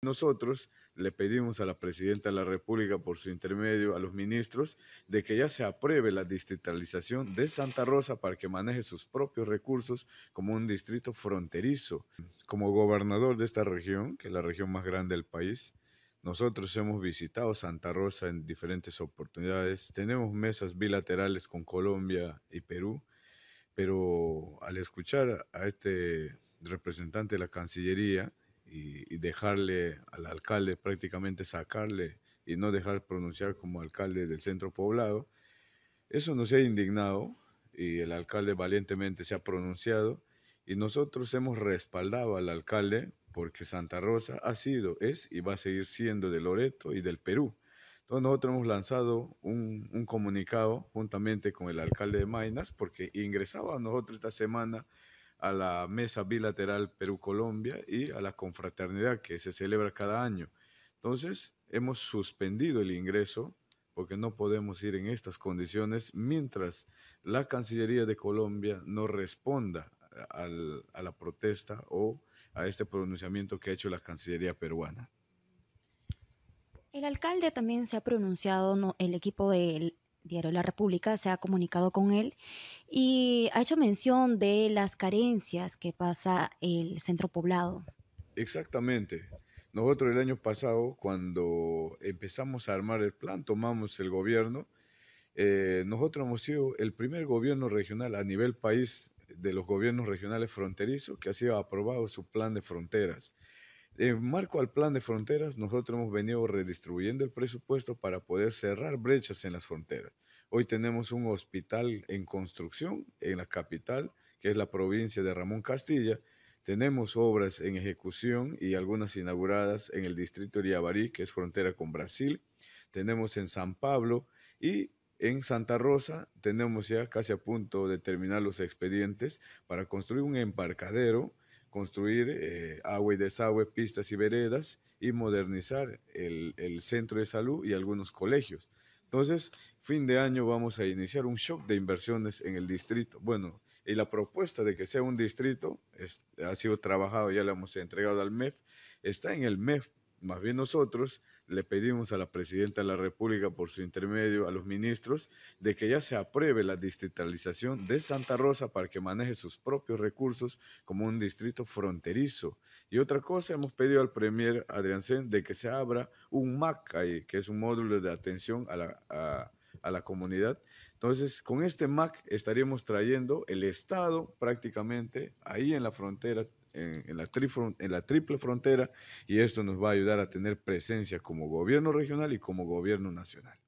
Nosotros le pedimos a la Presidenta de la República, por su intermedio, a los ministros, de que ya se apruebe la distritalización de Santa Rosa para que maneje sus propios recursos como un distrito fronterizo. Como gobernador de esta región, que es la región más grande del país, nosotros hemos visitado Santa Rosa en diferentes oportunidades, tenemos mesas bilaterales con Colombia y Perú, pero al escuchar a este representante de la Cancillería, y, dejarle al alcalde prácticamente sacarle y no dejar pronunciar como alcalde del centro poblado. Eso nos ha indignado y el alcalde valientemente se ha pronunciado y nosotros hemos respaldado al alcalde porque Santa Rosa ha sido, es y va a seguir siendo de Loreto y del Perú. Entonces nosotros hemos lanzado un, un comunicado juntamente con el alcalde de Mainas porque ingresaba a nosotros esta semana a la mesa bilateral Perú-Colombia y a la confraternidad que se celebra cada año. Entonces, hemos suspendido el ingreso porque no podemos ir en estas condiciones mientras la Cancillería de Colombia no responda al, a la protesta o a este pronunciamiento que ha hecho la Cancillería peruana. El alcalde también se ha pronunciado, no, el equipo del Diario la República, se ha comunicado con él y ha hecho mención de las carencias que pasa el centro poblado. Exactamente. Nosotros el año pasado, cuando empezamos a armar el plan, tomamos el gobierno, eh, nosotros hemos sido el primer gobierno regional a nivel país de los gobiernos regionales fronterizos que ha sido aprobado su plan de fronteras. En marco al plan de fronteras, nosotros hemos venido redistribuyendo el presupuesto para poder cerrar brechas en las fronteras. Hoy tenemos un hospital en construcción en la capital, que es la provincia de Ramón Castilla. Tenemos obras en ejecución y algunas inauguradas en el distrito de Yabarí, que es frontera con Brasil. Tenemos en San Pablo y en Santa Rosa tenemos ya casi a punto de terminar los expedientes para construir un embarcadero construir eh, agua y desagüe, pistas y veredas y modernizar el, centro de salud y algunos colegios. Entonces, fin de año vamos a iniciar un shock de inversiones en el distrito. Bueno, y la propuesta de que sea un distrito ha sido trabajado, ya la hemos entregado al MEF, está en el MEF. Más bien nosotros le pedimos a la Presidenta de la República por su intermedio, a los ministros, de que ya se apruebe la distritalización de Santa Rosa para que maneje sus propios recursos como un distrito fronterizo. Y otra cosa, hemos pedido al Premier Adrián Sen de que se abra un MAC que es un módulo de atención a la, a la comunidad. Entonces, con este MAC estaríamos trayendo el Estado prácticamente ahí en la frontera en, la en, la triple frontera y esto nos va a ayudar a tener presencia como gobierno regional y como gobierno nacional.